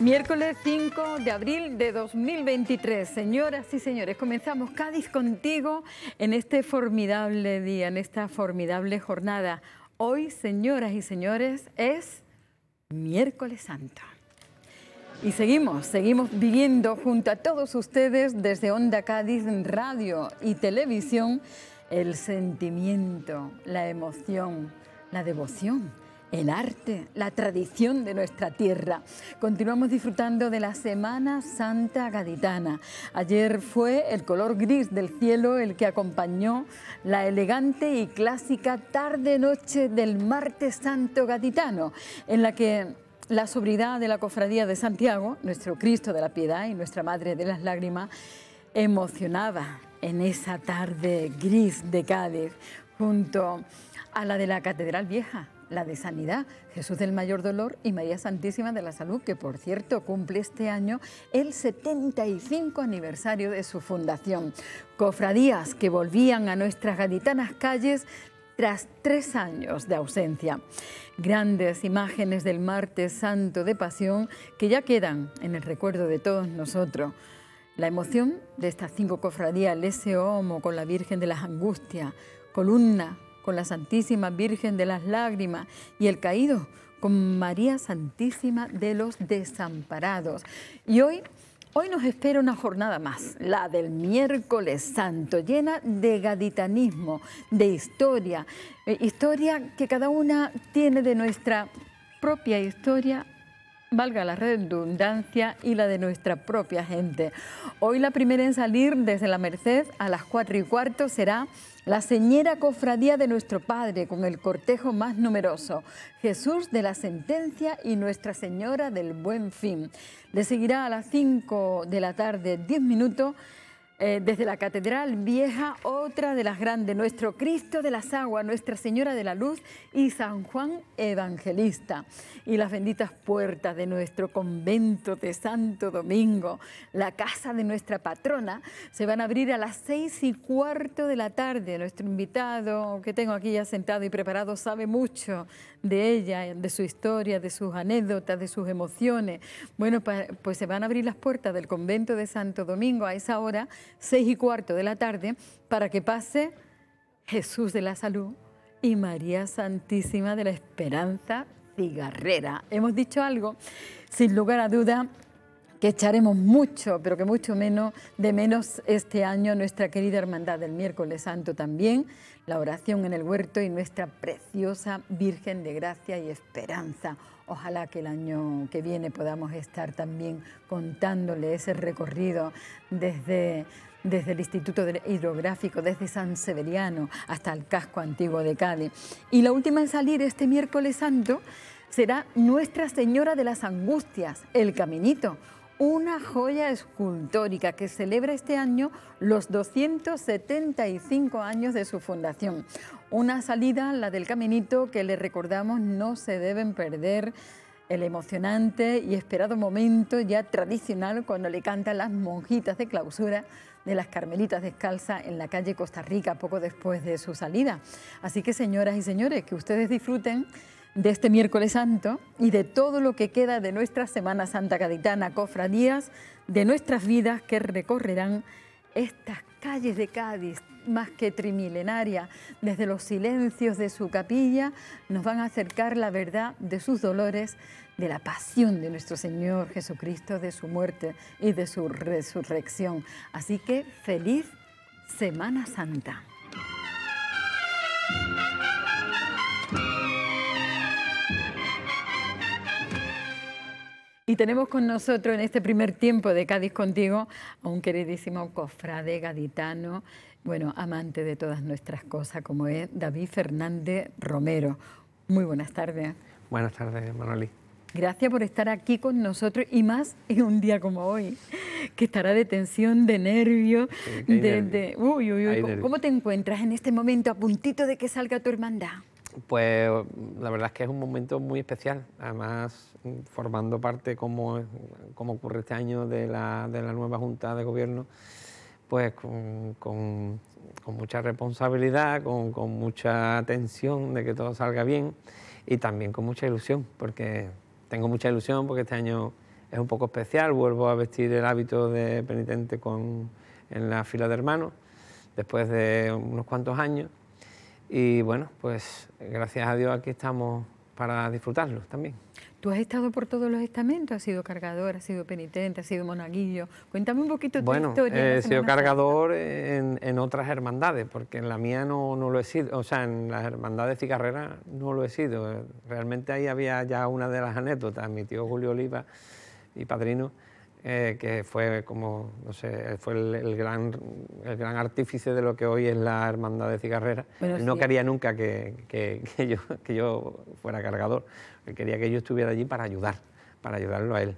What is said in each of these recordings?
Miércoles 5 de abril de 2023. Señoras y señores, comenzamos Cádiz contigo en este formidable día, en esta formidable jornada. Hoy, señoras y señores, es miércoles santo. Y seguimos, seguimos viviendo junto a todos ustedes desde Onda Cádiz Radio y Televisión el sentimiento, la emoción, la devoción el arte, la tradición de nuestra tierra. Continuamos disfrutando de la Semana Santa Gaditana. Ayer fue el color gris del cielo el que acompañó la elegante y clásica tarde-noche del martes santo gaditano, en la que la sobriedad de la Cofradía de Santiago, nuestro Cristo de la Piedad y nuestra Madre de las Lágrimas, emocionaba en esa tarde gris de Cádiz junto a la de la Catedral Vieja, la de Sanidad, Jesús del Mayor Dolor y María Santísima de la Salud, que por cierto cumple este año el 75 aniversario de su fundación. Cofradías que volvían a nuestras gaditanas calles tras tres años de ausencia. Grandes imágenes del martes santo de pasión que ya quedan en el recuerdo de todos nosotros. La emoción de estas cinco cofradías, el ese homo con la Virgen de las Angustias, columna con la Santísima Virgen de las Lágrimas y el caído con María Santísima de los Desamparados. Y hoy Hoy nos espera una jornada más, la del miércoles santo, llena de gaditanismo, de historia, eh, historia que cada una tiene de nuestra propia historia, valga la redundancia, y la de nuestra propia gente. Hoy la primera en salir desde la Merced a las cuatro y cuarto será la señera cofradía de nuestro Padre con el cortejo más numeroso, Jesús de la Sentencia y Nuestra Señora del Buen Fin. Le seguirá a las 5 de la tarde, 10 minutos eh, desde la Catedral Vieja, otra de las grandes, nuestro Cristo de las Aguas, Nuestra Señora de la Luz y San Juan Evangelista. Y las benditas puertas de nuestro convento de Santo Domingo, la casa de nuestra patrona, se van a abrir a las seis y cuarto de la tarde. Nuestro invitado que tengo aquí ya sentado y preparado sabe mucho de ella, de su historia, de sus anécdotas, de sus emociones. Bueno, pues se van a abrir las puertas del convento de Santo Domingo a esa hora Seis y cuarto de la tarde, para que pase Jesús de la Salud y María Santísima de la Esperanza Cigarrera. Hemos dicho algo, sin lugar a duda, que echaremos mucho, pero que mucho menos de menos este año nuestra querida hermandad del miércoles santo también, la oración en el huerto y nuestra preciosa Virgen de Gracia y Esperanza. Ojalá que el año que viene podamos estar también contándole ese recorrido desde, desde el Instituto Hidrográfico, desde San Severiano hasta el casco antiguo de Cádiz. Y la última en salir este miércoles santo será Nuestra Señora de las Angustias, el Caminito, una joya escultórica que celebra este año los 275 años de su fundación. Una salida, la del caminito, que le recordamos no se deben perder el emocionante y esperado momento ya tradicional cuando le cantan las monjitas de clausura de las Carmelitas Descalza en la calle Costa Rica poco después de su salida. Así que señoras y señores, que ustedes disfruten de este miércoles santo y de todo lo que queda de nuestra Semana Santa Gaditana, cofradías, de nuestras vidas que recorrerán estas calles de Cádiz más que trimilenaria. Desde los silencios de su capilla nos van a acercar la verdad de sus dolores, de la pasión de nuestro Señor Jesucristo, de su muerte y de su resurrección. Así que feliz Semana Santa. Y tenemos con nosotros en este primer tiempo de Cádiz contigo a un queridísimo cofrade gaditano, bueno, amante de todas nuestras cosas, como es David Fernández Romero. Muy buenas tardes. Buenas tardes, Manoli. Gracias por estar aquí con nosotros y más en un día como hoy, que estará de tensión, de nervio. uy, uy, ¿Cómo te encuentras en este momento a puntito de que salga tu hermandad? pues la verdad es que es un momento muy especial, además formando parte, como, como ocurre este año, de la, nueva Junta de Gobierno, pues con, mucha responsabilidad, con, con, mucha atención de que todo salga bien y también con mucha ilusión, porque tengo mucha ilusión porque este año es un poco especial, vuelvo a vestir el hábito de penitente con, en la fila de hermanos, después de unos cuantos años y bueno, pues gracias a Dios aquí estamos para disfrutarlo también. Tú has estado por todos los estamentos, has sido cargador, has sido penitente, has sido monaguillo. Cuéntame un poquito tu historia. Bueno, he sido cargador en, en, otras hermandades, porque en la mía no, no, lo he sido, o sea, en las hermandades y carreras no lo he sido. Realmente ahí había ya una de las anécdotas, mi tío Julio Oliva y padrino eh, que fue como, no sé, fue el, gran, artífice de lo que hoy es la hermandad de cigarrera. no quería nunca que, que, yo, fuera cargador, quería que yo estuviera allí para ayudar, para ayudarlo a él.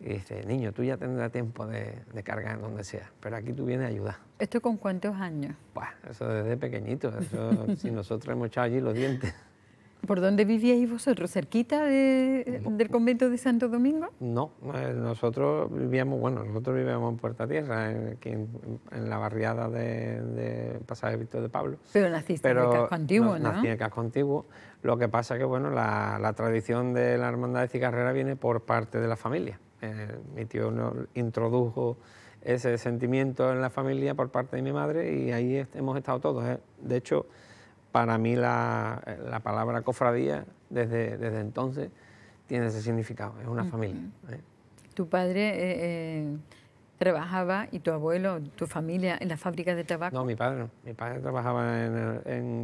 Y dice, niño, tú ya tendrás tiempo de, de cargar donde sea, pero aquí tú vienes a ayudar. ¿Esto con cuántos años? Pues eso desde pequeñito, si nosotros hemos echado allí los dientes. ¿Por dónde vivíais vosotros? ¿Cerquita del convento de Santo Domingo? No, eh, nosotros vivíamos, bueno, nosotros vivíamos en Puerta Tierra, en, aquí en, la barriada de, de, Pasaje Víctor de Pablo. Pero naciste en el casco antiguo, ¿no? Nací en casco antiguo. Lo que pasa es que, bueno, la, tradición de la hermandad de cigarrera viene por parte de la familia. Eh, mi tío nos introdujo ese sentimiento en la familia por parte de mi madre y ahí hemos estado todos. ¿eh? De hecho para mí la, palabra cofradía desde, desde, entonces tiene ese significado, es una familia. ¿eh? Tu padre eh, eh, trabajaba y tu abuelo, tu familia, en la fábrica de tabaco. No, mi padre no, mi padre trabajaba en, en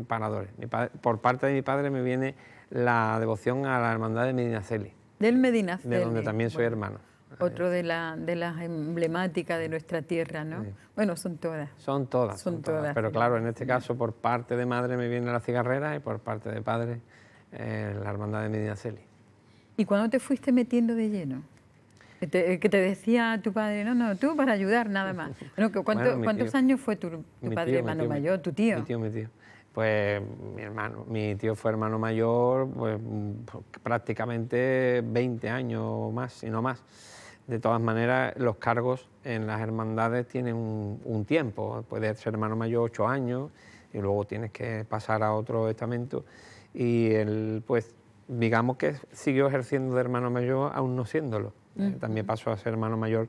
Mi por parte de mi padre me viene la devoción a la hermandad de Medinaceli. Del Medinaceli. De donde también soy hermano. Otro de, la, de las emblemáticas de nuestra tierra, ¿no? Bueno, son todas. Son todas. Son, todas. Pero claro, en este caso, por parte de madre me viene la cigarrera y por parte de padre eh, la hermandad de mediaceli ¿Y cuándo te fuiste metiendo de lleno? Eh, que te, decía tu padre, no, no, tú para ayudar nada más. ¿Cuántos años fue tu, padre hermano mayor, tu tío? Mi tío, mi tío. Pues mi hermano, mi tío fue hermano mayor, pues prácticamente 20 años más, y no más. De todas maneras, los cargos en las hermandades tienen un, tiempo. Puedes ser hermano mayor ocho años y luego tienes que pasar a otro estamento. Y él, pues, digamos que siguió ejerciendo de hermano mayor aún no siéndolo. Eh, también pasó a ser hermano mayor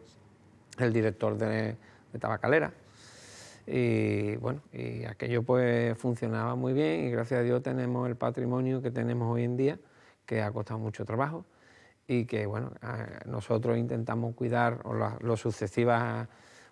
el director de, de Tabacalera. Y bueno, y aquello pues funcionaba muy bien y gracias a Dios tenemos el patrimonio que tenemos hoy en día, que ha costado mucho trabajo y que bueno, nosotros intentamos cuidar, o las, sucesivas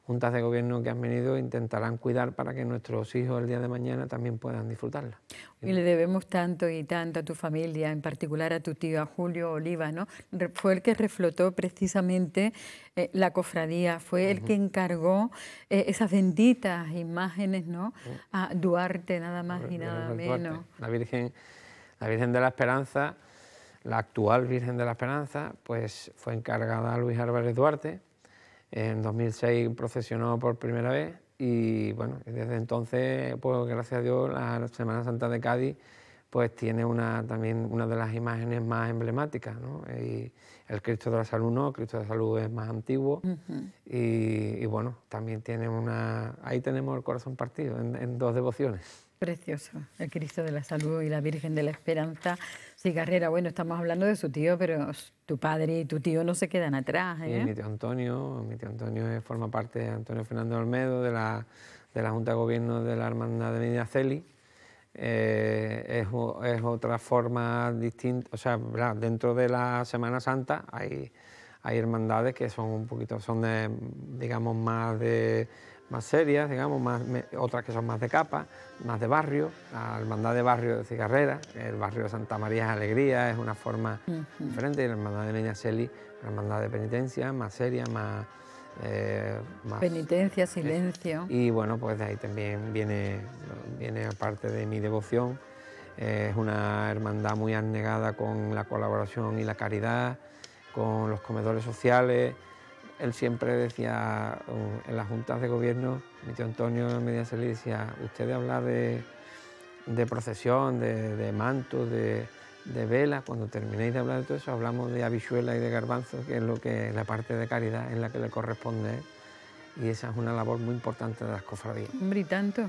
juntas de gobierno que han venido intentarán cuidar para que nuestros hijos el día de mañana también puedan disfrutarla. Y le debemos tanto y tanto a tu familia, en particular a tu tío, a Julio Oliva, ¿no? Fue el que reflotó precisamente eh, la cofradía, fue el que encargó eh, esas benditas imágenes, ¿no? Mm. A Duarte, nada más y nada menos. La Virgen, la Virgen de la Esperanza la actual Virgen de la Esperanza pues, fue encargada a Luis Álvarez Duarte. En 2006 procesionó por primera vez y bueno, desde entonces, pues gracias a Dios, la Semana Santa de Cádiz pues tiene una, también una de las imágenes más emblemáticas. ¿no? Y el Cristo de la Salud no, el Cristo de la Salud es más antiguo y, bueno, también tiene una... Ahí tenemos el corazón partido en dos devociones. Precioso, el Cristo de la Salud y la Virgen de la Esperanza. Sí, Carrera, bueno, estamos hablando de su tío, pero tu padre y tu tío no se quedan atrás. ¿eh? mi tío Antonio, mi tío Antonio forma parte de Antonio Fernando Olmedo, de la, de la Junta de Gobierno de la Hermandad de Medinaceli. Eh, es, otra forma distinta, o sea, dentro de la Semana Santa hay, hay hermandades que son un poquito, son de, digamos, más de más serias, digamos, más, otras que son más de capa, más de barrio, la hermandad de barrio de Cigarrera, el barrio de Santa María es Alegría, es una forma diferente, la hermandad de Niña Celi, la hermandad de penitencia, más seria, más... Eh, penitencia, silencio. y bueno, pues de ahí también viene, viene aparte de mi devoción, eh, es una hermandad muy abnegada con la colaboración y la caridad, con los comedores sociales, él siempre decía en las juntas de gobierno, mi tío Antonio Mediaselli decía, ustedes hablan de, de procesión, de, de mantos, de, de velas, cuando terminéis de hablar de todo eso, hablamos de habichuela y de garbanzo, que es lo que la parte de caridad en la que le corresponde. Y esa es una labor muy importante de las cofradías. Hombre, tanto,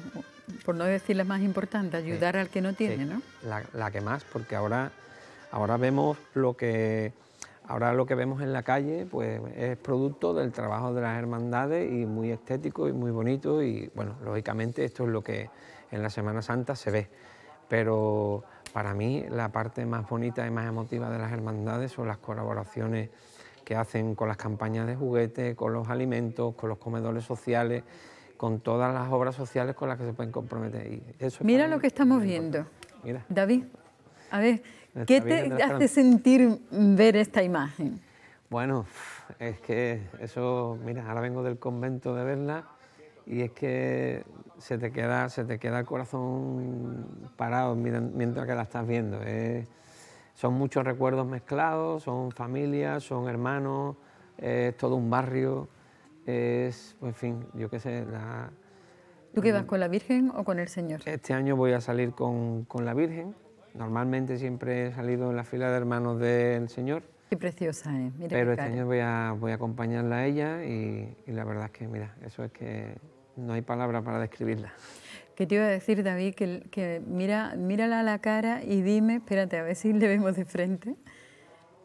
por no decir la más importante, ayudar al que no tiene, ¿no? La, la, que más, porque ahora, ahora vemos lo que Ahora lo que vemos en la calle pues, es producto del trabajo de las hermandades y muy estético y muy bonito y bueno, lógicamente esto es lo que en la Semana Santa se ve. Pero para mí la parte más bonita y más emotiva de las hermandades son las colaboraciones que hacen con las campañas de juguetes, con los alimentos, con los comedores sociales, con todas las obras sociales con las que se pueden comprometer. Y eso Mira lo que estamos viendo. Mira. David, a ver. ¿Qué te hace sentir ver esta imagen? Bueno, es que eso, mira, ahora vengo del convento de verla y es que se te queda, se te queda el corazón parado mientras que la estás viendo. ¿eh? son muchos recuerdos mezclados, son familias, son hermanos, es todo un barrio, es, pues, en fin, yo qué sé, la, ¿Tú qué vas con la Virgen o con el Señor? Este año voy a salir con la Virgen Normalmente siempre he salido en la fila de hermanos del Señor. Qué preciosa ¿eh? Pero este año voy a, acompañarla a ella y, la verdad es que, mira, eso es que no hay palabra para describirla. Que te iba a decir, David, que, mira, mírala a la cara y dime, espérate, a ver si le vemos de frente,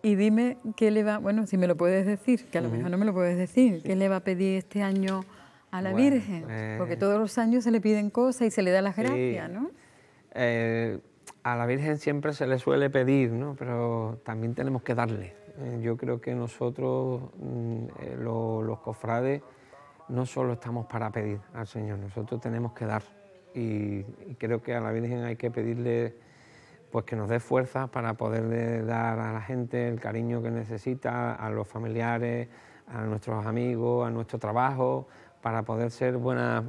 y dime qué le va, bueno, si me lo puedes decir, que a lo mejor no me lo puedes decir, qué le va a pedir este año a la Virgen, eh, porque todos los años se le piden cosas y se le da las gracias, ¿no? Eh, a la Virgen siempre se le suele pedir, ¿no? pero también tenemos que darle. Eh, yo creo que nosotros, mm, eh, los, cofrades, no solo estamos para pedir al Señor, nosotros tenemos que dar. Y, creo que a la Virgen hay que pedirle pues que nos dé fuerza para poderle dar a la gente el cariño que necesita, a los familiares, a nuestros amigos, a nuestro trabajo, para poder ser buenas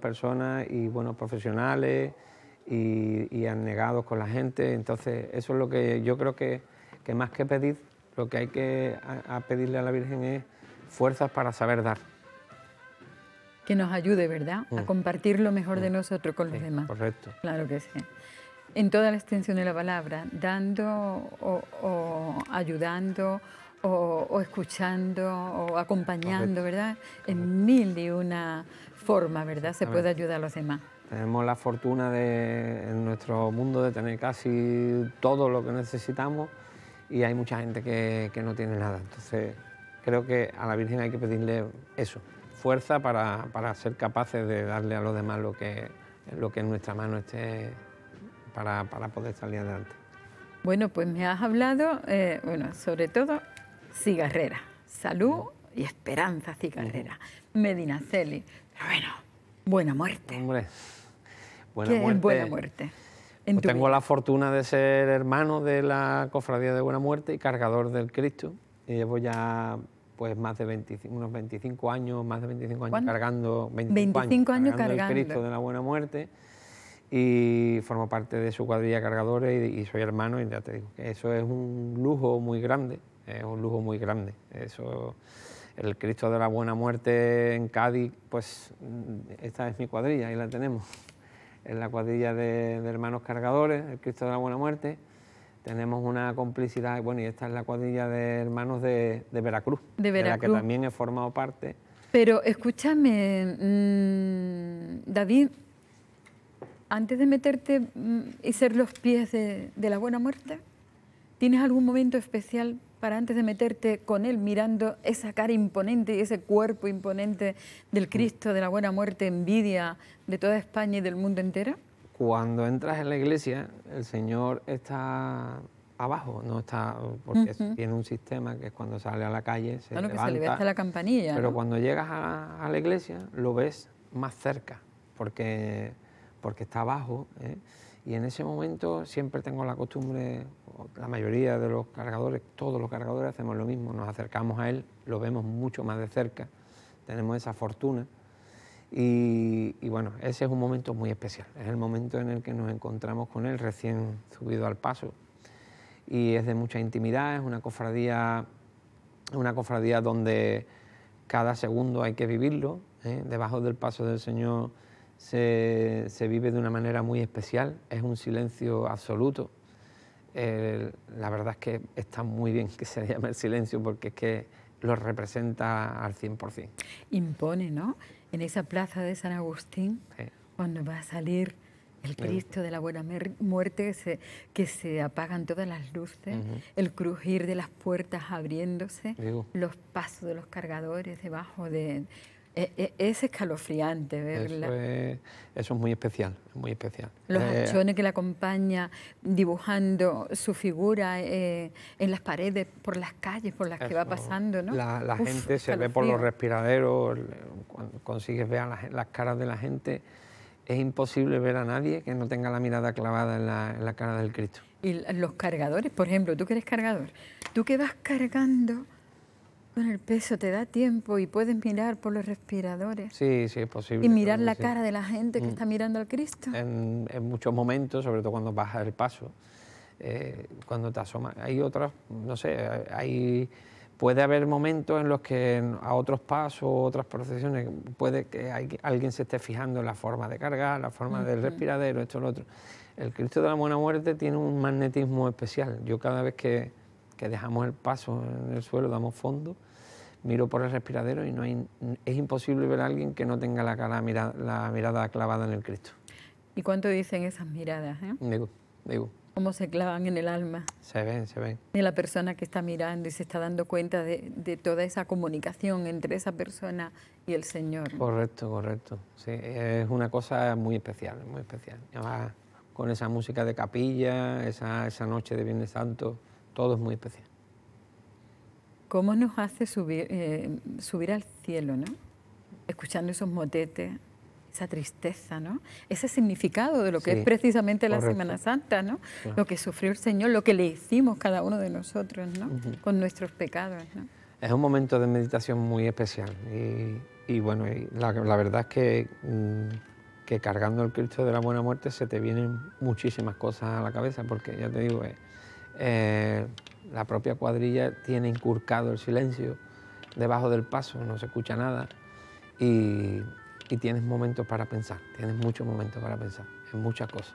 personas y buenos profesionales y, han negado con la gente. Entonces, eso es lo que yo creo que, más que pedir, lo que hay que pedirle a la Virgen es fuerzas para saber dar. Que nos ayude, ¿verdad? A mm. compartir lo mejor de mm. nosotros con los demás. Correcto. Claro que sí. En toda la extensión de la palabra, dando o, ayudando o, escuchando o acompañando, ¿verdad? En mil y una forma, ¿verdad? Se puede ayudar a los demás. Tenemos la fortuna de, en nuestro mundo de tener casi todo lo que necesitamos y hay mucha gente que, no tiene nada. Entonces creo que a la Virgen hay que pedirle eso, fuerza para, ser capaces de darle a los demás lo que, lo que en nuestra mano esté para, poder salir adelante. Bueno, pues me has hablado, eh, bueno, sobre todo cigarrera, salud y esperanza cigarrera. Medinaceli, pero bueno, buena muerte. Buena Muerte. Pues tengo la fortuna de ser hermano de la Cofradía de Buena Muerte y cargador del Cristo. Y llevo ya pues más de 25, unos 25 años, más de 25 años cargando, 25, años, cargando, el Cristo de la Buena Muerte y formo parte de su cuadrilla cargadores y, soy hermano y eso es un lujo muy grande, es un lujo muy grande. Eso, el Cristo de la Buena Muerte en Cádiz, pues mm, esta es mi cuadrilla y la tenemos en la cuadrilla de, Hermanos Cargadores, el Cristo de la Buena Muerte. Tenemos una complicidad, bueno, y esta es la cuadrilla de Hermanos de, Veracruz, de la que también he formado parte. Pero escúchame, mm, David, antes de meterte mm, y ser los pies de, de la Buena Muerte, ¿tienes algún momento especial para antes de meterte con él mirando esa cara imponente y ese cuerpo imponente del mm. Cristo de la Buena Muerte, envidia de toda España y del mundo entero? Cuando entras en la iglesia, el Señor está abajo, no está porque tiene un sistema que es cuando sale a la calle se levanta, que la campanilla. Pero cuando llegas a, la iglesia lo ves más cerca porque porque está abajo. ¿eh? Y en ese momento siempre tengo la costumbre, la mayoría de los cargadores, todos los cargadores hacemos lo mismo, nos acercamos a él, lo vemos mucho más de cerca, tenemos esa fortuna. Y, bueno, ese es un momento muy especial, es el momento en el que nos encontramos con él recién subido al paso. Y es de mucha intimidad, es una cofradía, una cofradía donde cada segundo hay que vivirlo, ¿eh? debajo del paso del Señor se, vive de una manera muy especial, es un silencio absoluto. la verdad es que está muy bien que se llame el silencio porque es que lo representa al 100%. Impone, ¿no? En esa plaza de San Agustín, cuando va a salir el Cristo de la Buena Muerte, que se, apagan todas las luces, el crujir de las puertas abriéndose, los pasos de los cargadores debajo de e, e, es, escalofriante verla. Eso es, muy especial, muy especial. Los eh, anchones que la acompaña dibujando su figura eh, en las paredes, por las calles, por las que va pasando, ¿no? La, gente se ve por los respiraderos, cuando consigues ver las, caras de la gente es imposible ver a nadie que no tenga la mirada clavada en la, en la, cara del Cristo. Y los cargadores, por ejemplo, tú que eres cargador, tú que vas cargando en el peso te da tiempo y puedes mirar por los respiradores. Sí, sí, es posible. Y mirar la cara de la gente que mm. está mirando al Cristo. En, muchos momentos, sobre todo cuando baja el paso, eh, cuando te asomas. Hay otras, no sé, hay puede haber momentos en los que a otros pasos, otras procesiones, puede que alguien se esté fijando en la forma de cargar, la forma del respiradero, esto, lo otro. El Cristo de la Buena Muerte tiene un magnetismo especial. Yo cada vez que, que dejamos el paso en el suelo, damos fondo, miro por el respiradero y no hay, es imposible ver a alguien que no tenga la, cara, la mirada clavada en el Cristo. ¿Y cuánto dicen esas miradas? Eh? Digo, digo. Cómo se clavan en el alma. Se ven, se ven. De la persona que está mirando y se está dando cuenta de, de toda esa comunicación entre esa persona y el Señor. Correcto, correcto. Sí, es una cosa muy especial, muy especial. con esa música de capilla, esa, esa noche de Viernes Santo, todo es muy especial. ¿Cómo nos hace subir, eh, subir al cielo, no? Escuchando esos motetes, esa tristeza, ¿no? Ese significado de lo que es precisamente la Semana Santa, ¿no? Lo que sufrió el Señor, lo que le hicimos cada uno de nosotros, ¿no? Con nuestros pecados, Es un momento de meditación muy especial y, bueno, la, verdad es que, mm, que cargando el Cristo de la Buena Muerte se te vienen muchísimas cosas a la cabeza porque ya te digo, es... Eh, eh, la propia cuadrilla tiene incurcado el silencio debajo del paso, no se escucha nada y, tienes momentos para pensar, tienes muchos momentos para pensar en muchas cosas.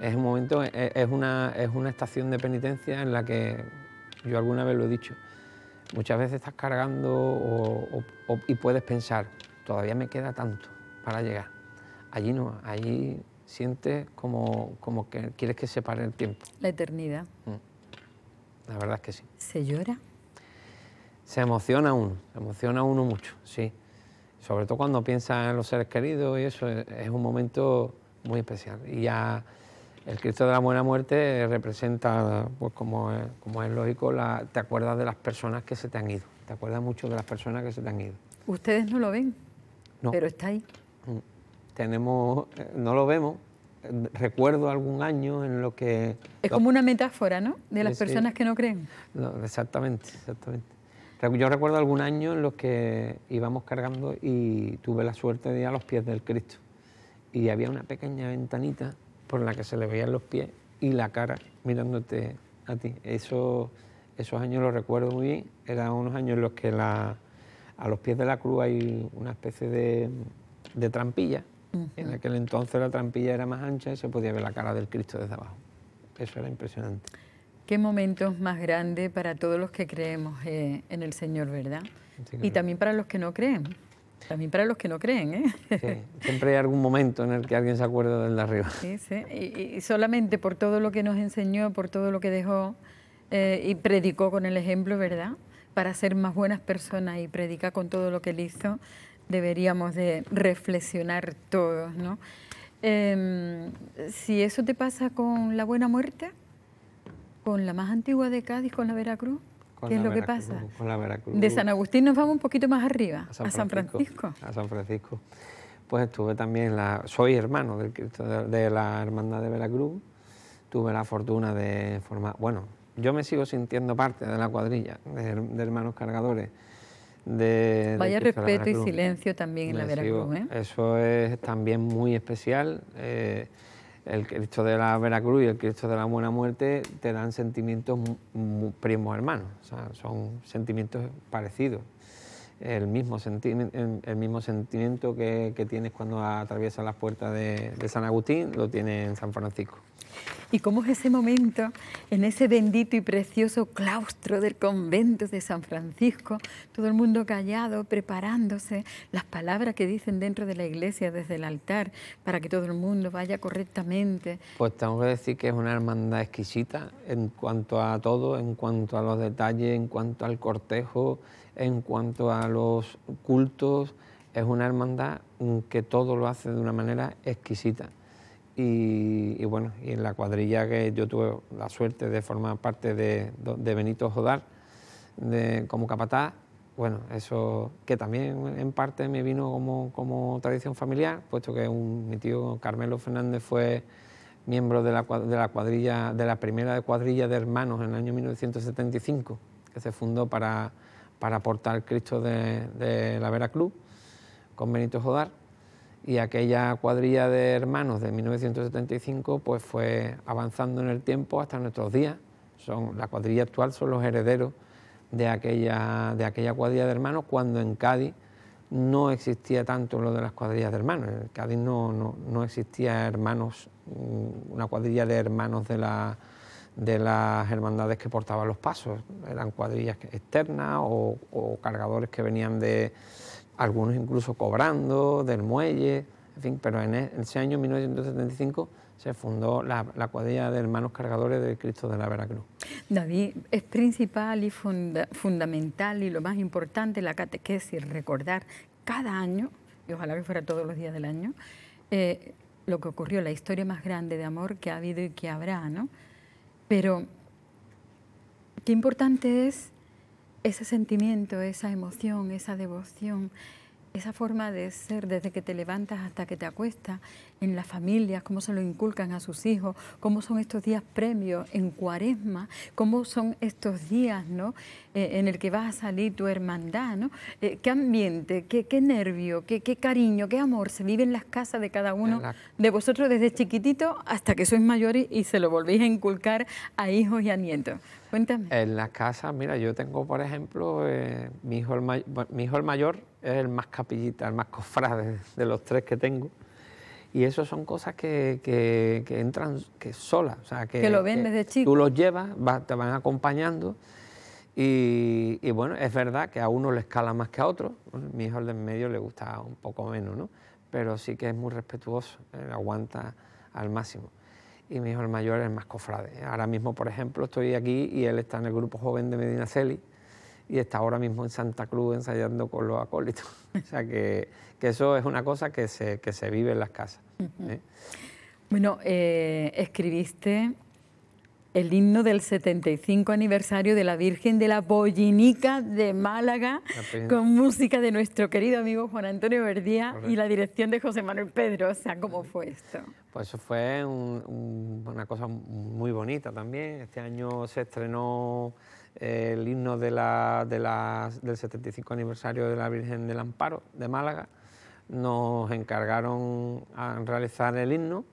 Es un momento, e, e, es, una, es una estación de penitencia en la que yo alguna vez lo he dicho. Muchas veces estás cargando y puedes pensar, todavía me queda tanto para llegar. Allí no, allí sientes como, como que quieres que se pare el tiempo. La eternidad. Mm la verdad es que sí. ¿Se llora? Se emociona uno, se emociona uno mucho, sí. Sobre todo cuando piensa en los seres queridos y eso es un momento muy especial. Y ya el Cristo de la Buena Muerte representa, pues como es, como es lógico, la, te acuerdas de las personas que se te han ido, te acuerdas mucho de las personas que se te han ido. Ustedes no lo ven, no. pero está ahí. Mm. Tenemos, eh, no lo vemos, recuerdo algún año en lo que... Es como una metáfora, ¿no? De las personas que no creen. exactamente, exactamente. Yo recuerdo algún año en los que íbamos cargando y tuve la suerte de ir a los pies del Cristo. Y había una pequeña ventanita por la que se le veían los pies y la cara mirándote a ti. Eso, esos años los recuerdo muy bien. Eran unos años en los que a los pies de la cruz hay una especie de trampilla en aquel entonces la trampilla era más ancha y se podía ver la cara del Cristo desde abajo. Eso era impresionante. Qué momento más grande para todos los que creemos eh, en el Señor, ¿verdad? y también para los que no creen. También para los que no creen, ¿eh? Sí, siempre hay algún momento en el que alguien se acuerda del de arriba. Sí, sí. Y, solamente por todo lo que nos enseñó, por todo lo que dejó eh, y predicó con el ejemplo, ¿verdad? Para ser más buenas personas y predica con todo lo que él hizo, deberíamos de reflexionar todos, ¿no? Em, si eso te pasa con la Buena Muerte, con la más antigua de Cádiz, con la Veracruz, ¿qué es lo que pasa? Con la Veracruz. De San Agustín nos vamos un poquito más arriba, a San, Francisco, A San Francisco. Pues estuve también, la, soy hermano del, de la Hermandad de Veracruz, tuve la fortuna de formar, bueno, yo me sigo sintiendo parte de la cuadrilla de hermanos cargadores Vaya respeto y silencio también en la Veracruz. ¿eh? Eso es también muy especial. Eh, el Cristo de la Veracruz y el Cristo de la Buena Muerte te dan sentimientos primos hermanos, son sentimientos parecidos el mismo, mismo sentimiento que, tienes cuando atraviesas las puertas de, de San Agustín, lo tiene en San Francisco. ¿Y cómo es ese momento en ese bendito y precioso claustro del convento de San Francisco? Todo el mundo callado, preparándose, las palabras que dicen dentro de la iglesia desde el altar para que todo el mundo vaya correctamente. Pues tengo que decir que es una hermandad exquisita en cuanto a todo, en cuanto a los detalles, en cuanto al cortejo, en cuanto a los cultos, es una hermandad que todo lo hace de una manera exquisita. Y, bueno, y en la cuadrilla que yo tuve la suerte de formar parte de, Benito Jodar como capataz, bueno, eso que también en parte me vino como, tradición familiar, puesto que mi tío Carmelo Fernández fue miembro de la, de la cuadrilla, de la primera cuadrilla de hermanos en el año 1975, que se fundó para para aportar Cristo de, la la Veracruz con Benito Jodar y aquella cuadrilla de hermanos de 1975 pues fue avanzando en el tiempo hasta nuestros días. Son, la cuadrilla actual son los herederos de aquella, de aquella cuadrilla de hermanos cuando en Cádiz no existía tanto lo de las cuadrillas de hermanos. En Cádiz no, no, no existía hermanos, mm, una cuadrilla de hermanos de la, de las hermandades que portaban los pasos. Eran cuadrillas externas o, cargadores que venían de algunos incluso cobrando, del muelle, en fin, pero en e, ese año 1975 se fundó la, la, cuadrilla de hermanos cargadores de Cristo de la Veracruz. David, es principal y fundamental y lo más importante la catequesis, recordar cada año, y ojalá que fuera todos los días del año, eh, lo que ocurrió, la historia más grande de amor que ha habido y que habrá, ¿no? Pero qué importante es ese sentimiento, esa emoción, esa devoción, esa forma de ser desde que te levantas hasta que te acuestas, en las familias, cómo se lo inculcan a sus hijos, cómo son estos días premios, en cuaresma, cómo son estos días, ¿no? Eh, en el que vas a salir tu hermandad, ¿no? Eh, qué ambiente, qué, nervio, qué, cariño, qué amor se vive en las casas de cada uno de vosotros desde chiquitito hasta que sois mayores y se lo volvéis a inculcar a hijos y a nietos. Cuéntame. En las casas, mira, yo tengo, por ejemplo, eh, mi, hijo el mayor, mi hijo el mayor es el más capillita, el más cofrade de los tres que tengo. Y eso son cosas que, entran que solas. O sea, que, que lo ven desde chico. Tú los llevas, te van acompañando. Y, bueno, es verdad que a uno le escala más que a otro. mi hijo el de en medio le gusta un poco menos, ¿no? Pero sí que es muy respetuoso, aguanta al máximo. Y mi hijo el mayor es más cofrade. Ahora mismo, por ejemplo, estoy aquí y él está en el grupo joven de Medina Celi y está ahora mismo en Santa Cruz ensayando con los acólitos. o sea que, eso es una cosa que se, que se vive en las casas. ¿eh? Bueno, eh, escribiste el himno del 75 aniversario de la Virgen de la Bollinica de Málaga, con música de nuestro querido amigo Juan Antonio Verdía y la dirección de José Manuel Pedro. O sea, ¿cómo fue esto? Pues fue una cosa muy bonita también. Este año se estrenó eh, el himno del 75 aniversario de la Virgen del Amparo de Málaga. Nos encargaron a realizar el himno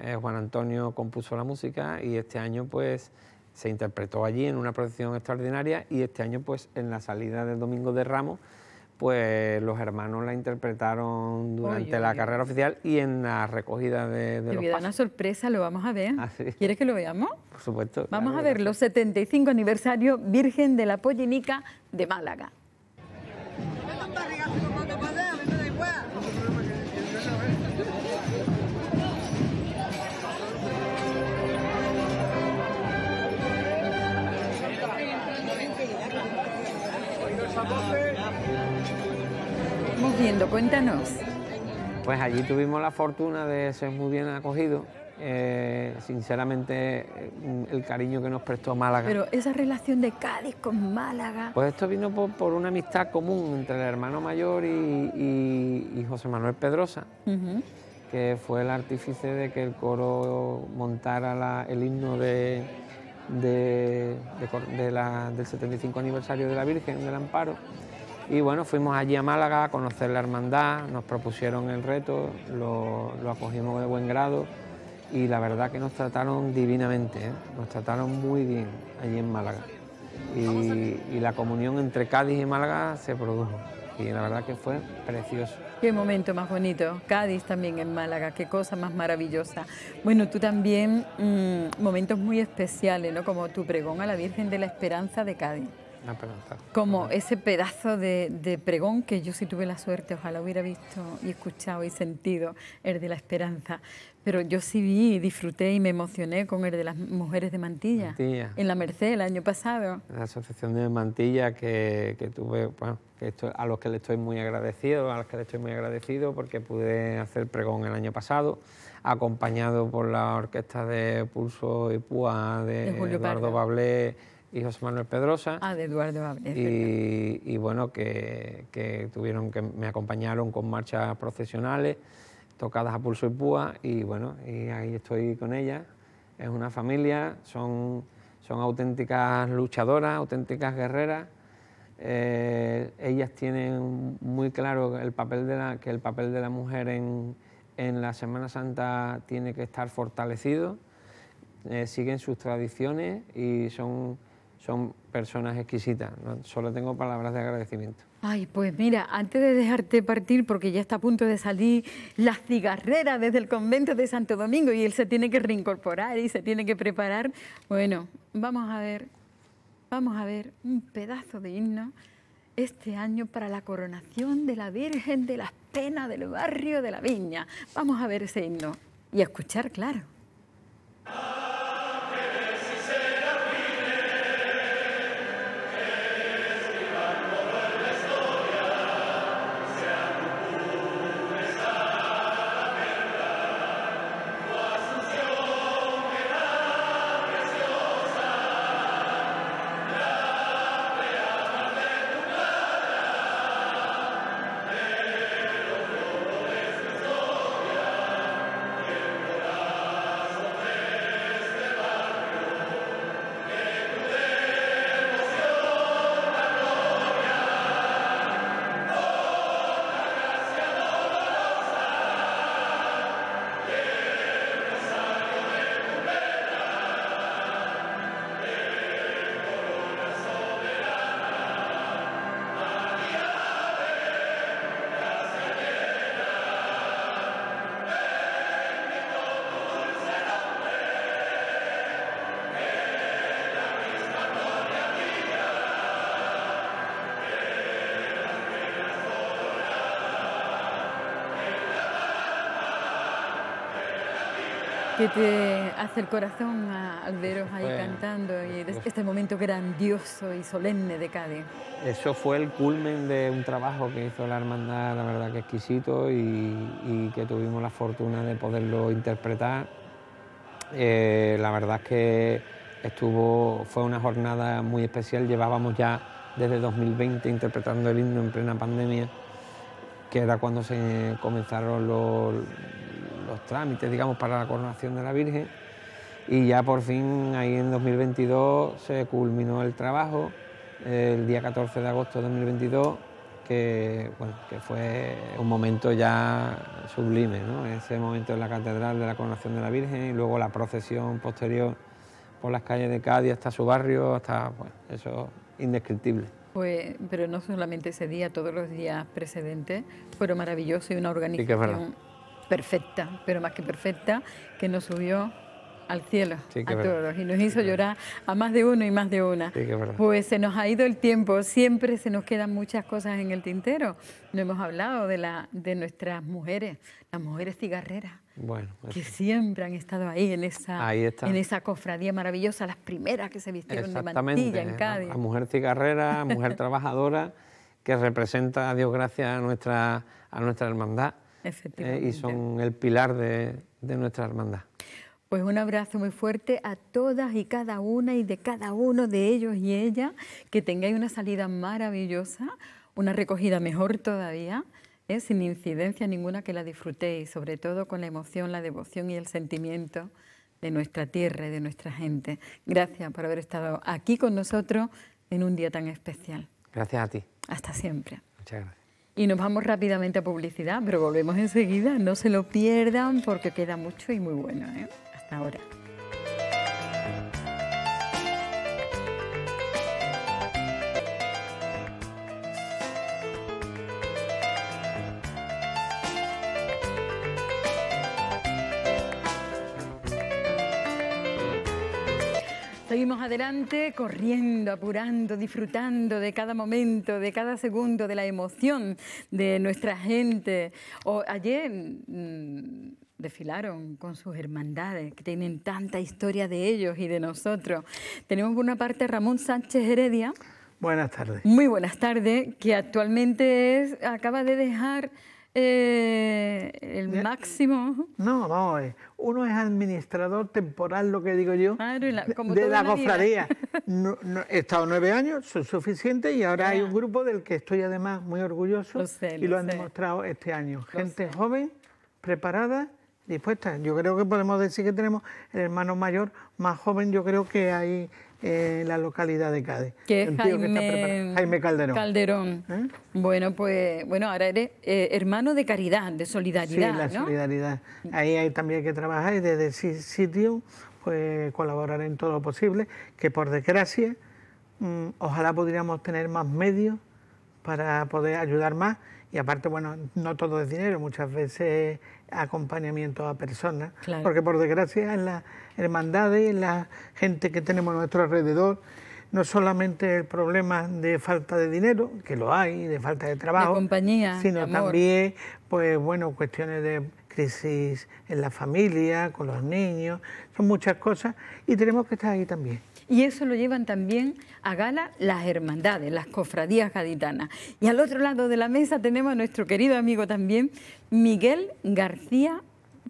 eh, Juan Antonio compuso la música y este año pues se interpretó allí en una proyección extraordinaria y este año pues en la salida del Domingo de Ramos pues los hermanos la interpretaron durante la carrera oficial y en la recogida de, de a una sorpresa, lo vamos a ver. Ah, ¿Quieres que lo veamos? Por supuesto. Vamos a ver los 75 aniversario Virgen de la Pollinica de Málaga. cuéntanos. Pues allí tuvimos la fortuna de ser muy bien acogidos. Eh, sinceramente, eh, el cariño que nos prestó Málaga. Pero esa relación de Cádiz con Málaga. Pues esto vino por, una amistad común entre el hermano mayor y, José Manuel Pedrosa, que fue el artífice de que el coro montara el himno del 75 aniversario de la Virgen del Amparo y bueno, fuimos allí a Málaga a conocer la hermandad, nos propusieron el reto, lo, acogimos de buen grado y la verdad que nos trataron divinamente, ¿eh? nos trataron muy bien allí en Málaga. Y, la comunión entre Cádiz y Málaga se produjo y la verdad que fue precioso. Qué momento más bonito, Cádiz también en Málaga, qué cosa más maravillosa. Bueno, tú también, mm, momentos muy especiales, Como tu pregón a la Virgen de la Esperanza de Cádiz. Como ese pedazo de, pregón que yo sí tuve la suerte, ojalá hubiera visto y escuchado y sentido, el de la esperanza. Pero yo sí vi, disfruté y me emocioné con el de las mujeres de Mantilla, en la Merced el año pasado. La asociación de Mantilla que, tuve, a los que le estoy muy agradecido, a los que le estoy muy agradecido porque pude hacer pregón el año pasado, acompañado por la orquesta de Pulso y Púa de, Eduardo Pardo y José Manuel Pedrosa. Ah, ah, y, bueno, que, tuvieron que me acompañaron con marchas procesionales, tocadas a pulso y púa, y bueno, y ahí estoy con ellas... Es una familia, son, son auténticas luchadoras, auténticas guerreras. Eh, ellas tienen muy claro el papel de la, que el papel de la mujer en, la Semana Santa tiene que estar fortalecido. Eh, siguen sus tradiciones y son son personas exquisitas. Solo tengo palabras de agradecimiento. Ay, pues mira, antes de dejarte partir, porque ya está a punto de salir la cigarrera desde el convento de Santo Domingo y él se tiene que reincorporar y se tiene que preparar. Bueno, vamos a ver, vamos a ver un pedazo de himno este año para la coronación de la Virgen de las Penas del barrio de la Viña. Vamos a ver ese himno y escuchar, claro. que te hace el corazón al veros ahí cantando y este momento grandioso y solemne de Cádiz? Eso fue el culmen de un trabajo que hizo la hermandad, la verdad que exquisito, y, que tuvimos la fortuna de poderlo interpretar. Eh, la verdad es que estuvo, fue una jornada muy especial, llevábamos ya desde 2020 interpretando el himno en plena pandemia, que era cuando se comenzaron los trámites, digamos, para la coronación de la Virgen. Y ya por fin, ahí en 2022, se culminó el trabajo, el día 14 de agosto de 2022, que, fue un momento ya sublime, ¿no? Ese momento en la catedral de la coronación de la Virgen y luego la procesión posterior por las calles de Cádiz hasta su barrio, hasta, bueno, eso indescriptible. Pues, pero no solamente ese día, todos los días precedentes fueron maravillosos y una organización perfecta, pero más que perfecta, que nos subió al cielo a todos y nos hizo llorar a más de uno y más de una. pues se nos ha ido el tiempo, siempre se nos quedan muchas cosas en el tintero. No hemos hablado de, la, de nuestras mujeres, las mujeres cigarreras. Bueno, que siempre han estado ahí en esa, en esa cofradía maravillosa, las primeras que se vistieron de mantilla en ¿eh? Cádiz. La, mujer cigarrera, mujer trabajadora, que representa, a Dios gracias, nuestra, a nuestra hermandad eh, y son el pilar de, nuestra hermandad. Pues un abrazo muy fuerte a todas y cada una y de cada uno de ellos y ella. Que tengáis una salida maravillosa, una recogida mejor todavía, ¿eh? sin incidencia ninguna, que la disfrutéis, sobre todo con la emoción, la devoción y el sentimiento de nuestra tierra y de nuestra gente. Gracias por haber estado aquí con nosotros en un día tan especial. Gracias a ti. Hasta siempre. Muchas gracias. Y nos vamos rápidamente a publicidad, pero volvemos enseguida. No se lo pierdan porque queda mucho y muy bueno. ¿eh? Hasta ahora. Seguimos adelante, corriendo, apurando, disfrutando de cada momento, de cada segundo, de la emoción de nuestra gente. O, ayer mm, desfilaron con sus hermandades, que tienen tanta historia de ellos y de nosotros. Tenemos por una parte Ramón Sánchez Heredia. Buenas tardes. Muy buenas tardes, que actualmente es, acaba de dejar eh, el máximo. No, no, eh, uno es administrador temporal, lo que digo yo, de la, cofradía. he estado nueve años, son suficientes y ahora hay un grupo del que estoy además muy orgulloso y lo, han demostrado este año. Gente joven, preparada, dispuesta. Yo creo que podemos decir que tenemos el hermano mayor más joven, yo creo que hay en la localidad de Cádiz. Que es Jaime, Jaime, Calderón. ¿Eh? Bueno, pues bueno, ahora eres eh, hermano de caridad, de solidaridad. Sí, la solidaridad. Mm. Ahí hay también que trabajar y desde ese sitio pues colaborar en todo lo posible, que por desgracia mm, ojalá pudiéramos tener más medios para poder ayudar más y aparte, bueno, no todo es dinero, muchas veces acompañamiento a personas, porque por desgracia en las hermandades, en la gente que tenemos a nuestro alrededor, no solamente el problema de falta de dinero, que lo hay, de falta de trabajo, compañía, sino también, pues bueno, cuestiones de crisis en la familia, con los niños, son muchas cosas y tenemos que estar ahí también y eso lo llevan también a gala las hermandades, las cofradías gaditanas. Y al otro lado de la mesa tenemos a nuestro querido amigo también, Miguel García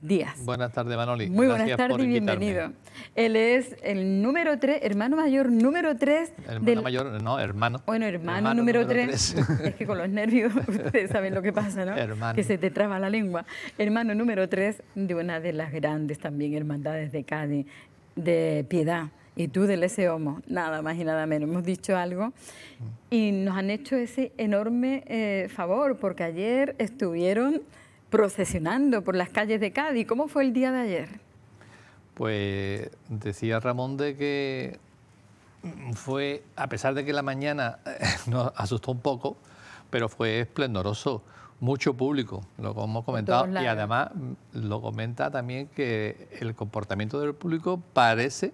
Díaz. Buenas tardes, Manoli. Muy buenas tardes y bienvenido. Él es el número tres, hermano mayor número tres. Hermano mayor, no, hermano. Bueno, hermano, número tres. es que con los nervios ustedes saben lo que pasa, ¿no? Hermano. Que se te traba la lengua. Hermano número tres de una de las grandes también hermandades de Cádiz, de Piedad y tú del ese homo, nada más y nada menos. Hemos dicho algo y nos han hecho ese enorme eh, favor porque ayer estuvieron procesionando por las calles de Cádiz. ¿Cómo fue el día de ayer? Pues decía Ramón de que fue, a pesar de que la mañana eh, nos asustó un poco, pero fue esplendoroso mucho público, lo hemos comentado, y además lo comenta también que el comportamiento del público parece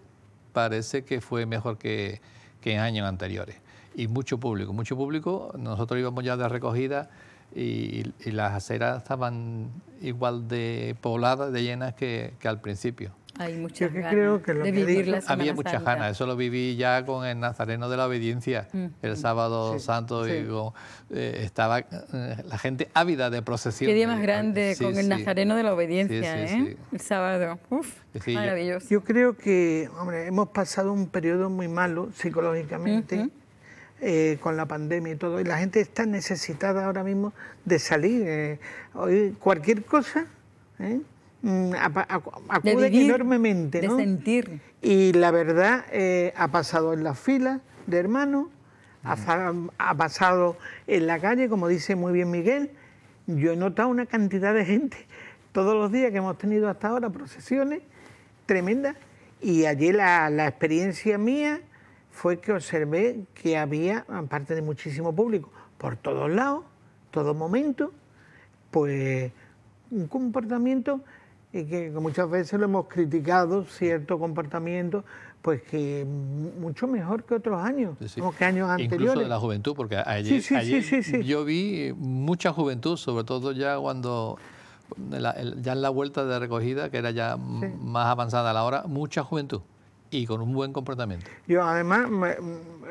parece que fue mejor que, en años anteriores. Y mucho público, mucho público. Nosotros íbamos ya de recogida y, las aceras estaban igual de pobladas, de llenas que al principio. Hay muchas creo que lo que Había mucha ganas, eso lo viví ya con el Nazareno de la Obediencia, mm. el sábado santo, Y eh, estaba eh, la gente ávida de procesión. Qué día más grande con el Nazareno de la Obediencia, ¿eh? El sábado, Uf, maravilloso. Yo, creo que, hombre, hemos pasado un periodo muy malo psicológicamente. Eh, con la pandemia y todo, y la gente está necesitada ahora mismo de salir. hoy cualquier cosa, ¿eh? Mm, acude enormemente. ¿no? sentir. Y la verdad, eh, ha pasado en las filas de hermanos, ha, pasado en la calle, como dice muy bien Miguel. Yo he notado una cantidad de gente todos los días que hemos tenido hasta ahora procesiones tremendas. Y allí la, la experiencia mía fue que observé que había, aparte de muchísimo público, por todos lados, todo momento, pues un comportamiento y que muchas veces lo hemos criticado, cierto comportamiento, pues que mucho mejor que otros años, como que años anteriores. Incluso de la juventud, porque ayer, yo vi mucha juventud, sobre todo ya cuando ya en la vuelta de recogida, que era ya más avanzada la hora, mucha juventud y con un buen comportamiento. Yo además,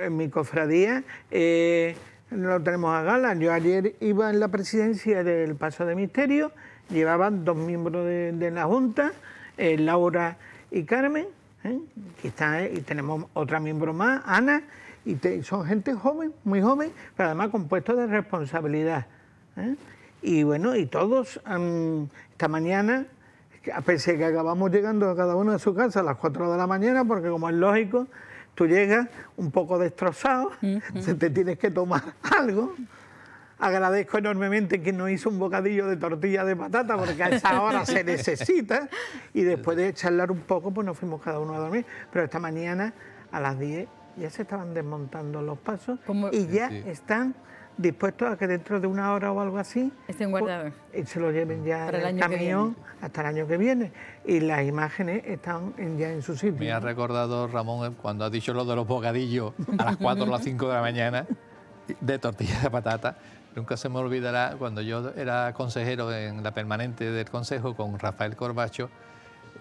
en mi cofradía, eh, no lo tenemos a galas... Yo ayer iba en la presidencia del Paso de Misterio llevaban dos miembros de, la Junta, eh, Laura y Carmen, y, ¿eh? está, eh, y tenemos otra miembro más, Ana, y son gente joven, muy joven, pero además compuesto de responsabilidad. Y bueno, y todos esta mañana, a pesar que acabamos llegando a cada uno de su casa a las 4 de la mañana, porque como es lógico, tú llegas un poco destrozado, te tienes que tomar algo Agradezco enormemente que nos hizo un bocadillo de tortilla de patata, porque a esa hora se necesita. Y después de charlar un poco, pues nos fuimos cada uno a dormir. Pero esta mañana, a las 10, ya se estaban desmontando los pasos y ya están dispuestos a que dentro de una hora o algo así estén pues, guardados se lo lleven ya al camión hasta el año que viene y las imágenes están ya en su sitio. Me ha recordado Ramón eh, cuando ha dicho lo de los bocadillos a las 4 o las 5 de la mañana de tortilla de patata Nunca se me olvidará cuando yo era consejero en la permanente del Consejo con Rafael Corbacho,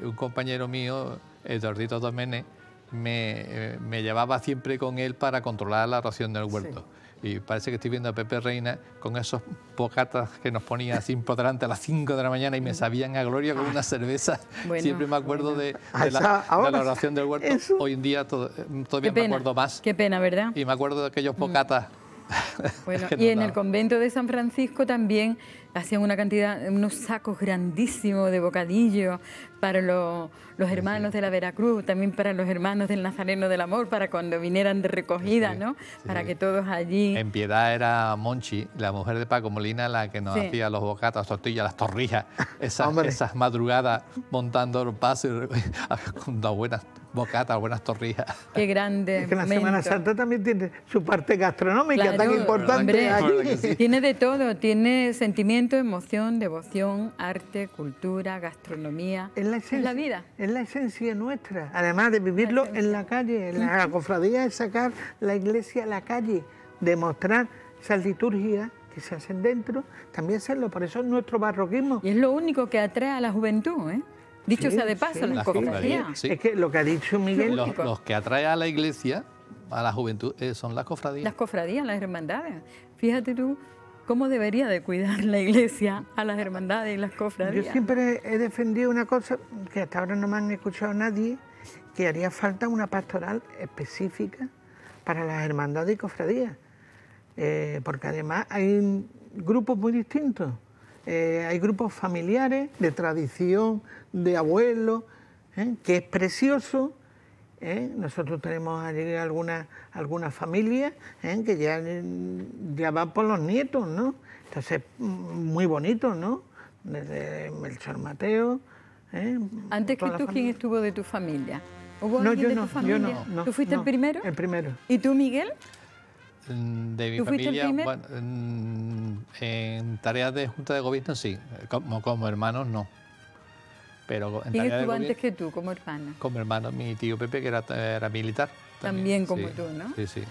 un compañero mío, Eduardito Domene... me, eh, me, llevaba siempre con él para controlar la ración del huerto. Y parece que estoy viendo a Pepe Reina con esos pocatas que nos ponía así delante a las 5 de la mañana y me sabían a gloria con una cerveza. siempre me acuerdo ah, de, la, oración del huerto. Hoy en día todavía me acuerdo más. Qué pena, ¿verdad? Y me acuerdo de aquellos pocatas... Mm. Bueno, y en el convento de San Francisco también hacían una cantidad, unos sacos grandísimos de bocadillos para los hermanos de la Veracruz, también para los hermanos del Nazareno del Amor, para cuando vinieran de recogida, ¿no? Para que todos allí... En Piedad era Monchi, la mujer de Paco Molina, la que nos hacía los bocatas, tortillas, las torrijas, esas, esas madrugadas montando el paso con dos buenas Bocata, buenas torrijas. Qué grande. Es que la Semana Santa también tiene su parte gastronómica tan importante. Tiene de todo, tiene sentimiento, emoción, devoción, arte, cultura, gastronomía. Es la, esencia, la vida. Es la esencia nuestra, además de vivirlo en la calle, en la mm. cofradía es sacar la iglesia a la calle, demostrar esa liturgia que se hacen dentro, también hacerlo, por eso es nuestro barroquismo. Y es lo único que atrae a la juventud, ¿eh? Dicho sea de paso, las cofradías... Es que lo que ha dicho Miguel... Los, que atrae a la iglesia, a la juventud, eh, son las cofradías. Las cofradías, las hermandades. Fíjate tú cómo debería de cuidar la iglesia a las hermandades y las cofradías. Yo siempre he defendido una cosa que hasta ahora no me han escuchado nadie, que haría falta una pastoral específica para las hermandades y cofradías. Eh, porque además hay grupos muy distintos. Eh, hay grupos familiares de tradición de abuelo, ¿eh? que es precioso. ¿eh? Nosotros tenemos allí alguna, alguna familia ¿eh? que ya, ya va por los nietos, ¿no? Entonces, muy bonito, ¿no? Desde Melchor Mateo. Antes que tú, ¿quién estuvo de tu familia? ¿Hubo no, de tu familia? Yo no, ¿Tú fuiste el primero? El primero. ¿Y tú, Miguel? de ¿Tú familia el bueno, en, tareas de junta de gobierno sí, como hermanos no. Pero ¿Quién estuvo antes que tú, como hermana? Como hermano, mi tío Pepe, que era, militar. También, como tú, ¿no? Sí, sí.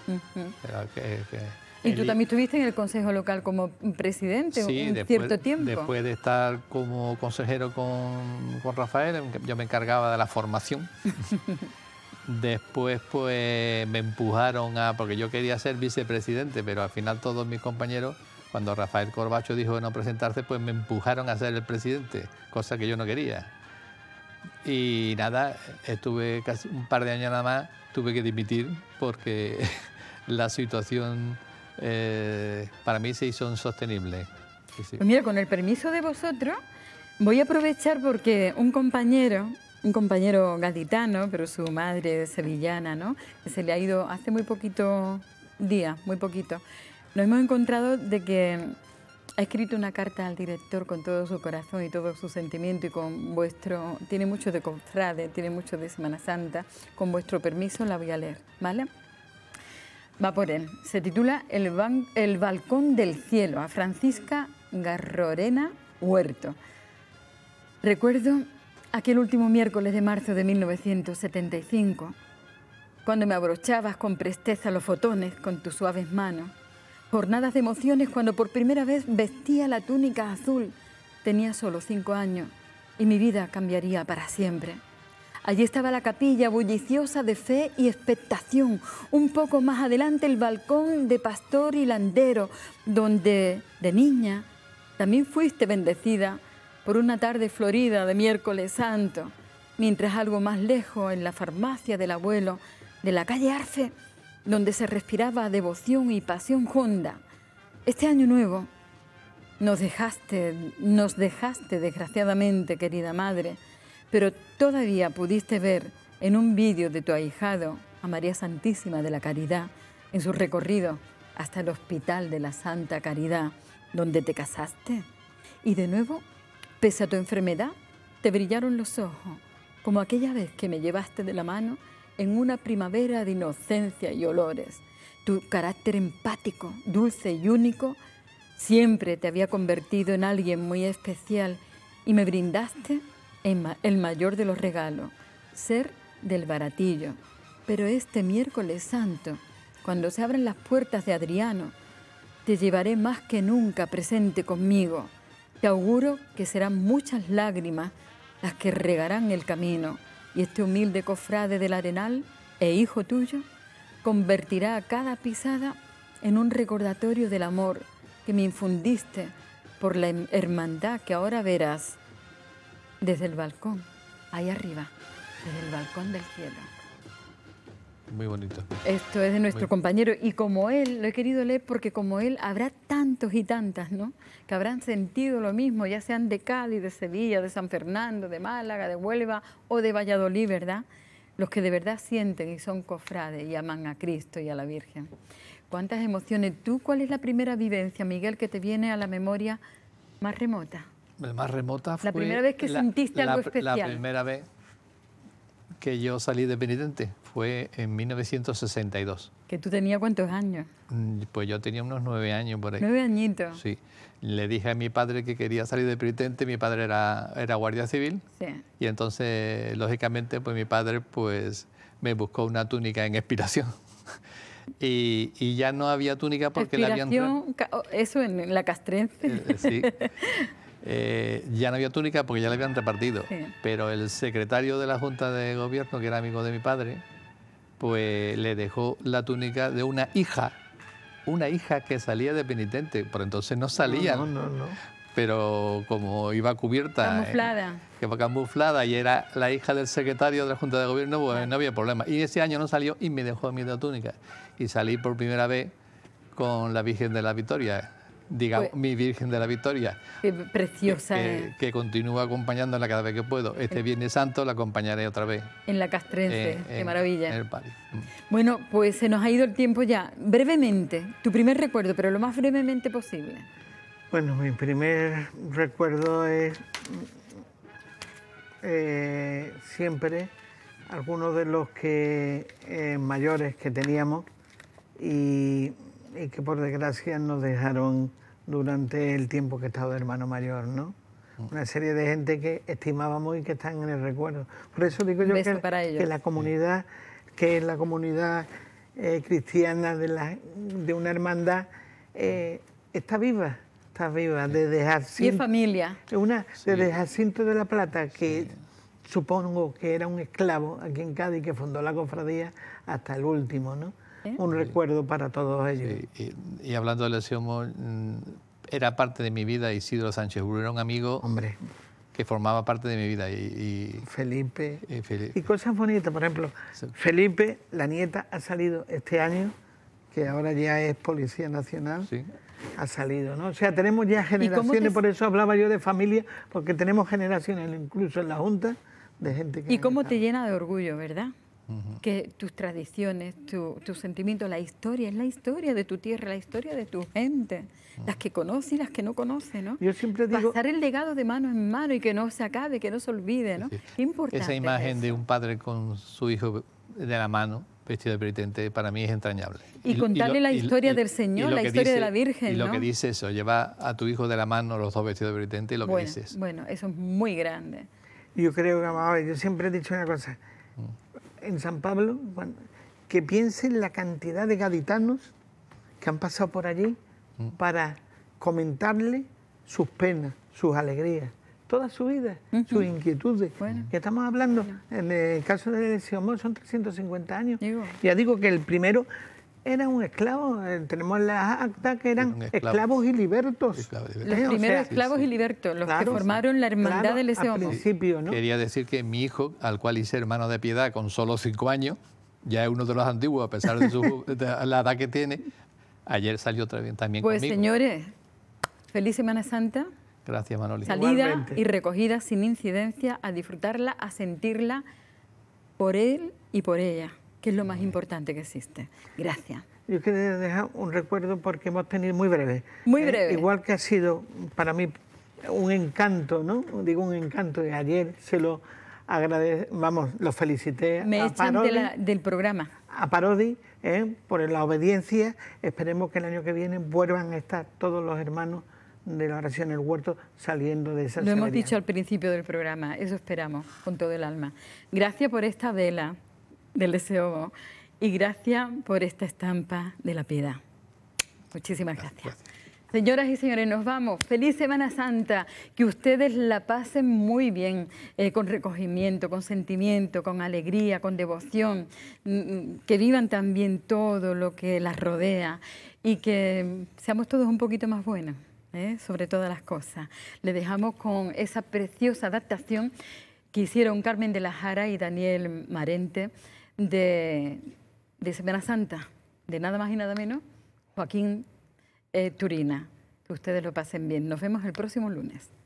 y tú también estuviste en el Consejo Local como presidente un cierto tiempo. Después de estar como consejero con, con Rafael, yo me encargaba de la formación. después pues me empujaron a, porque yo quería ser vicepresidente, pero al final todos mis compañeros, cuando Rafael Corbacho dijo de no presentarse, pues me empujaron a ser el presidente, cosa que yo no quería. Y nada, estuve casi un par de años nada más, tuve que dimitir porque la situación eh, para mí se hizo insostenible. Pues mira, con el permiso de vosotros, voy a aprovechar porque un compañero, un compañero gaditano, pero su madre sevillana, ¿no? se le ha ido hace muy poquito día, muy poquito. Nos hemos encontrado de que ha escrito una carta al director con todo su corazón y todo su sentimiento y con vuestro, tiene mucho de confrade, tiene mucho de Semana Santa, con vuestro permiso la voy a leer, ¿vale? Va por él. Se titula El, el balcón del cielo a Francisca Garrorena Huerto. Recuerdo aquel último miércoles de marzo de 1975, cuando me abrochabas con presteza los fotones con tus suaves manos Jornadas de emociones cuando por primera vez vestía la túnica azul. Tenía solo cinco años y mi vida cambiaría para siempre. Allí estaba la capilla bulliciosa de fe y expectación. Un poco más adelante el balcón de pastor y landero, donde de niña también fuiste bendecida por una tarde florida de miércoles santo, mientras algo más lejos en la farmacia del abuelo de la calle Arce donde se respiraba devoción y pasión honda. Este año nuevo nos dejaste, nos dejaste desgraciadamente, querida madre, pero todavía pudiste ver en un vídeo de tu ahijado a María Santísima de la Caridad en su recorrido hasta el Hospital de la Santa Caridad, donde te casaste. Y de nuevo, pese a tu enfermedad, te brillaron los ojos, como aquella vez que me llevaste de la mano en una primavera de inocencia y olores. Tu carácter empático, dulce y único siempre te había convertido en alguien muy especial y me brindaste el mayor de los regalos, ser del baratillo. Pero este miércoles santo, cuando se abren las puertas de Adriano, te llevaré más que nunca presente conmigo. Te auguro que serán muchas lágrimas las que regarán el camino y este humilde cofrade del Arenal e hijo tuyo convertirá cada pisada en un recordatorio del amor que me infundiste por la hermandad que ahora verás desde el balcón, ahí arriba, desde el balcón del cielo. Muy bonito. Esto es de nuestro compañero y como él, lo he querido leer porque como él habrá tantos y tantas, ¿no? Que habrán sentido lo mismo, ya sean de Cádiz, de Sevilla, de San Fernando, de Málaga, de Huelva o de Valladolid, ¿verdad? Los que de verdad sienten y son cofrades y aman a Cristo y a la Virgen. ¿Cuántas emociones? ¿Tú cuál es la primera vivencia, Miguel, que te viene a la memoria más remota? La más remota fue... La primera vez que sentiste algo especial. La primera vez que yo salí de penitente fue en 1962. ¿Que tú tenías cuántos años? Mm, pues yo tenía unos nueve años por ahí. ¿Nueve añitos? Sí. Le dije a mi padre que quería salir de Pritente... mi padre era, era guardia civil. Sí. Y entonces, lógicamente, pues mi padre pues me buscó una túnica en expiración. Y, ya no había túnica porque la habían... Oh, eso en la castrense. Eh, eh, sí. Eh, ya no había túnica porque ya la habían repartido. Pero el secretario de la Junta de Gobierno, que era amigo de mi padre, pues le dejó la túnica de una hija, una hija que salía de penitente, por entonces no salía. pero como iba cubierta. Eh, camuflada. que fue camuflada y era la hija del secretario de la Junta de Gobierno, pues no había problema. Y ese año no salió y me dejó a mí la túnica. Y salí por primera vez con la Virgen de la Victoria, digamos, mi Virgen de la Victoria. preciosa. Que, que, continúa acompañándola cada vez que puedo. Este Viernes Santo la acompañaré otra vez. En la Castrense, eh, qué maravilla. el mm. Bueno, pues se nos ha ido el tiempo ya. Brevemente, tu primer recuerdo, pero lo más brevemente posible. Bueno, mi primer recuerdo es mm, eh, siempre algunos de los que eh, mayores que teníamos y y que por desgracia nos dejaron durante el tiempo que he estado hermano mayor, ¿no? Una serie de gente que estimábamos y que están en el recuerdo. Por eso digo yo que, la comunidad, que es la comunidad eh, cristiana de, una hermandad eh, está viva, está viva. Desde Jacinto, y familia. Una, dejar Jacinto de la Plata, que supongo que era un esclavo aquí en Cádiz que fundó la cofradía, hasta el último, ¿no? ¿Eh? un recuerdo para todos ellos. Y, hablando de Alessio mm, era parte de mi vida Isidro Sánchez era un amigo Hombre. que formaba parte de mi vida. Y, Felipe, Y cosas bonitas, por ejemplo, Felipe, la nieta, ha salido este año, que ahora ya es Policía Nacional. Sí. Ha salido, ¿no? O sea, tenemos ya generaciones, por eso hablaba yo de familia, porque tenemos generaciones incluso en la Junta de gente que... Y cómo te llena de orgullo, ¿verdad? que tus tradiciones, tus sentimientos, la historia, es la historia de tu tierra, la historia de tu gente, las que conoce y las que no conoce, ¿no? Yo siempre digo... Pasar el legado de mano en mano y que no se acabe, que no se olvide, ¿no? importante Esa imagen de un padre con su hijo de la mano, vestido de peritente, para mí es entrañable. Y, contarle la historia del Señor, la historia de la Virgen. Y lo que dice eso, lleva a tu hijo de la mano los dos vestidos de peritente y lo que dices. Bueno, eso es muy grande. Yo creo que, yo siempre he dicho una cosa en San Pablo, que que en la cantidad de gaditanos que han pasado por allí mm. para comentarle sus penas, sus alegrías, toda su vida, sus inquietudes. Que estamos hablando, en el caso de Xiomón son 350 años. Ya digo que el primero era un esclavo. Eh, tenemos las actas que eran, esclavos. y libertos. Los primeros esclavos y libertos, los que formaron la hermandad del ese principio, Quería decir que mi hijo, al cual hice hermano de piedad con solo cinco años, ya es uno de los antiguos, a pesar de, la edad que tiene, ayer salió también pues, conmigo. Pues señores, feliz Semana Santa. Gracias, Manolita. Salida y recogida sin incidencia, a disfrutarla, a sentirla por él y por ella que es lo más importante que existe. Gracias. Yo quería dejar un recuerdo porque hemos tenido muy breve. Muy eh, breve. igual que ha sido para mí un encanto, ¿no? Digo un encanto. Y ayer se lo agradezco, vamos, lo felicité Me a del programa. A Parodi, ¿eh? por la obediencia. Esperemos que el año que viene vuelvan a estar todos los hermanos de la oración El Huerto saliendo de esa Lo hemos dicho al principio del programa, eso esperamos con todo el alma. Gracias por esta vela del deseo... Y gracias por esta estampa de la piedad. Muchísimas gracias. Señoras y señores, nos vamos. Feliz Semana Santa. Que ustedes la pasen muy bien, eh, con recogimiento, con sentimiento, con alegría, con devoción. Mm, mm, que vivan también todo lo que las rodea y que seamos todos un poquito más buenos, ¿eh? sobre todas las cosas. Le dejamos con esa preciosa adaptación que hicieron Carmen de la Jara y Daniel Marente de, Semana Santa, de nada más y nada menos, Joaquín eh, Turina. Que ustedes lo pasen bien. Nos vemos el próximo lunes.